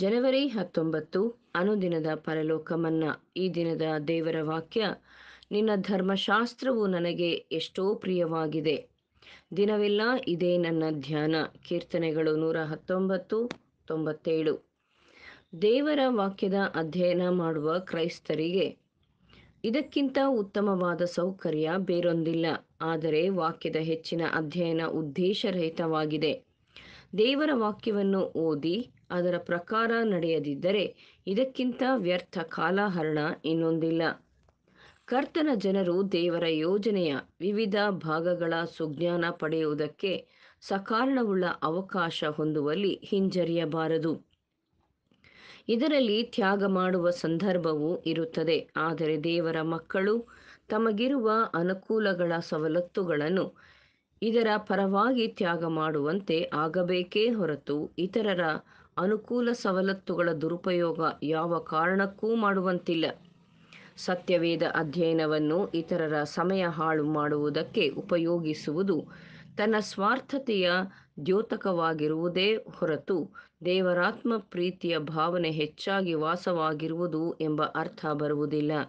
ಜನವರಿ ಹತ್ತೊಂಬತ್ತು ಅನುದಿನದ ಪರಲೋಕ ಮನ್ನಾ ಈ ದಿನದ ದೇವರ ವಾಕ್ಯ ನಿನ್ನ ಧರ್ಮಶಾಸ್ತ್ರವು ನನಗೆ ಎಷ್ಟೋ ಪ್ರಿಯವಾಗಿದೆ ದಿನವೆಲ್ಲ ಇದೇ ನನ್ನ ಧ್ಯಾನ ಕೀರ್ತನೆಗಳು ನೂರ ಹತ್ತೊಂಬತ್ತು ತೊಂಬತ್ತೇಳು ದೇವರ ವಾಕ್ಯದ ಅಧ್ಯಯನ ಮಾಡುವ ಕ್ರೈಸ್ತರಿಗೆ ಇದಕ್ಕಿಂತ ಉತ್ತಮವಾದ ಸೌಕರ್ಯ ಬೇರೊಂದಿಲ್ಲ ಆದರೆ ವಾಕ್ಯದ ಹೆಚ್ಚಿನ ಅಧ್ಯಯನ ಉದ್ದೇಶರಹಿತವಾಗಿದೆ ದೇವರ ವಾಕ್ಯವನ್ನು ಓದಿ ಅದರ ಪ್ರಕಾರ ನಡೆಯದಿದ್ದರೆ ಇದಕ್ಕಿಂತ ವ್ಯರ್ಥ ಕಾಲಹರಣ ಇನ್ನೊಂದಿಲ್ಲ ಕರ್ತನ ಜನರು ದೇವರ ಯೋಜನೆಯ ವಿವಿಧ ಭಾಗಗಳ ಸುಜ್ಞಾನ ಪಡೆಯುವುದಕ್ಕೆ ಸಕಾರಣವುಳ್ಳ ಅವಕಾಶ ಹೊಂದುವಲ್ಲಿ ಹಿಂಜರಿಯಬಾರದು ಇದರಲ್ಲಿ ತ್ಯಾಗ ಮಾಡುವ ಸಂದರ್ಭವೂ ಇರುತ್ತದೆ ಆದರೆ ದೇವರ ಮಕ್ಕಳು ತಮಗಿರುವ ಅನುಕೂಲಗಳ ಸವಲತ್ತುಗಳನ್ನು ಇದರ ಪರವಾಗಿ ತ್ಯಾಗ ಮಾಡುವಂತೆ ಆಗಬೇಕೇ ಹೊರತು ಇತರರ ಅನುಕೂಲ ಸವಲತ್ತುಗಳ ದುರುಪಯೋಗ ಯಾವ ಕಾರಣಕ್ಕೂ ಮಾಡುವಂತಿಲ್ಲ ಸತ್ಯವೇದ ಅಧ್ಯಯನವನ್ನು ಇತರರ ಸಮಯ ಹಾಳು ಮಾಡುವುದಕ್ಕೆ ಉಪಯೋಗಿಸುವುದು ತನ್ನ ಸ್ವಾರ್ಥತೆಯ ದ್ಯೋತಕವಾಗಿರುವುದೇ ಹೊರತು ದೇವರಾತ್ಮ ಪ್ರೀತಿಯ ಭಾವನೆ ಹೆಚ್ಚಾಗಿ ವಾಸವಾಗಿರುವುದು ಎಂಬ ಅರ್ಥ ಬರುವುದಿಲ್ಲ